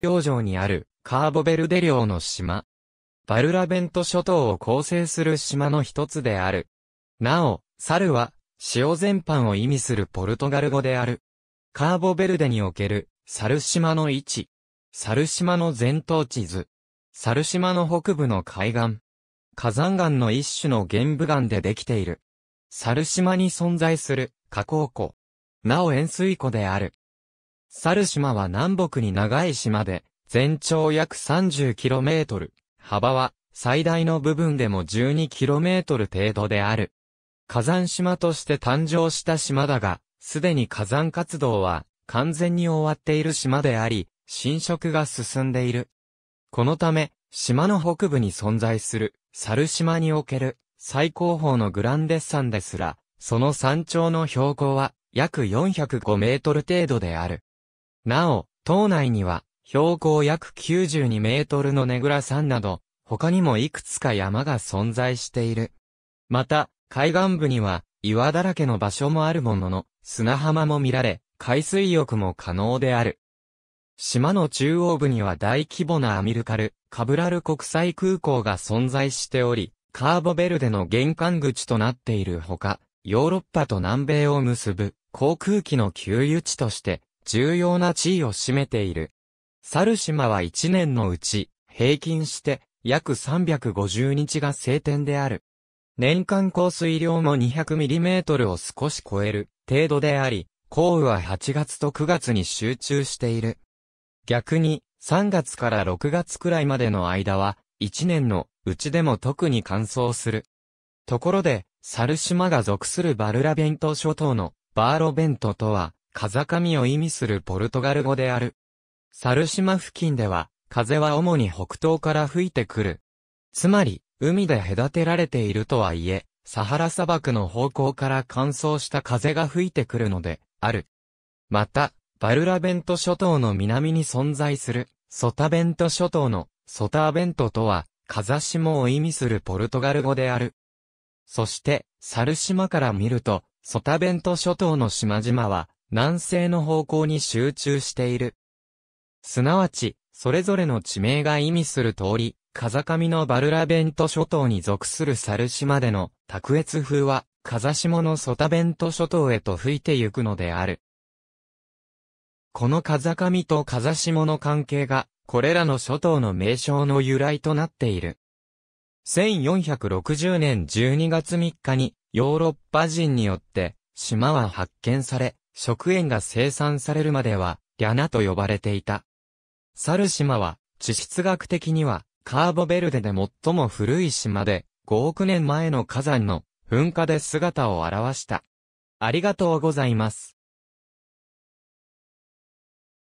洋上にあるカーボベルデ領の島。バルラベント諸島を構成する島の一つである。なお、サルは、潮全般を意味するポルトガル語である。カーボベルデにおける、サル島の位置。サル島の全島地図。サル島の北部の海岸。火山岩の一種の玄武岩でできている。サル島に存在する、火口湖。なお塩水湖である。猿島は南北に長い島で、全長約 30km、幅は最大の部分でも 12km 程度である。火山島として誕生した島だが、すでに火山活動は完全に終わっている島であり、侵食が進んでいる。このため、島の北部に存在する、猿島における最高峰のグランデッサンですら、その山頂の標高は約405メートル程度である。なお、島内には、標高約92メートルのネグラ山など、他にもいくつか山が存在している。また、海岸部には、岩だらけの場所もあるものの、砂浜も見られ、海水浴も可能である。島の中央部には大規模なアミルカル、カブラル国際空港が存在しており、カーボベルデの玄関口となっているほか、ヨーロッパと南米を結ぶ航空機の給油地として重要な地位を占めている。猿島は1年のうち、平均して約350日が晴天である。年間降水量も 200mm を少し超える程度であり、降雨は8月と9月に集中している。逆に、3月から6月くらいまでの間は、1年のうちでも特に乾燥する。ところで、猿島が属するバルラベント諸島のバーロベントとは、風上を意味するポルトガル語である。猿島付近では、風は主に北東から吹いてくる。つまり、海で隔てられているとはいえ、サハラ砂漠の方向から乾燥した風が吹いてくるので、ある。また、バルラベント諸島の南に存在する、ソタベント諸島の、ソターベントとは、風下を意味するポルトガル語である。そして、猿島から見ると、ソタベント諸島の島々は、南西の方向に集中している。すなわち、それぞれの地名が意味する通り、風上のバルラベント諸島に属する猿島での卓越風は、風下のソタベント諸島へと吹いてゆくのである。この風上と風下の関係が、これらの諸島の名称の由来となっている。1460年12月3日に、ヨーロッパ人によって、島は発見され、食塩が生産されるまでは、リャナと呼ばれていた。猿島は、地質学的には、カーボベルデで最も古い島で、5億年前の火山の噴火で姿を現した。ありがとうございます。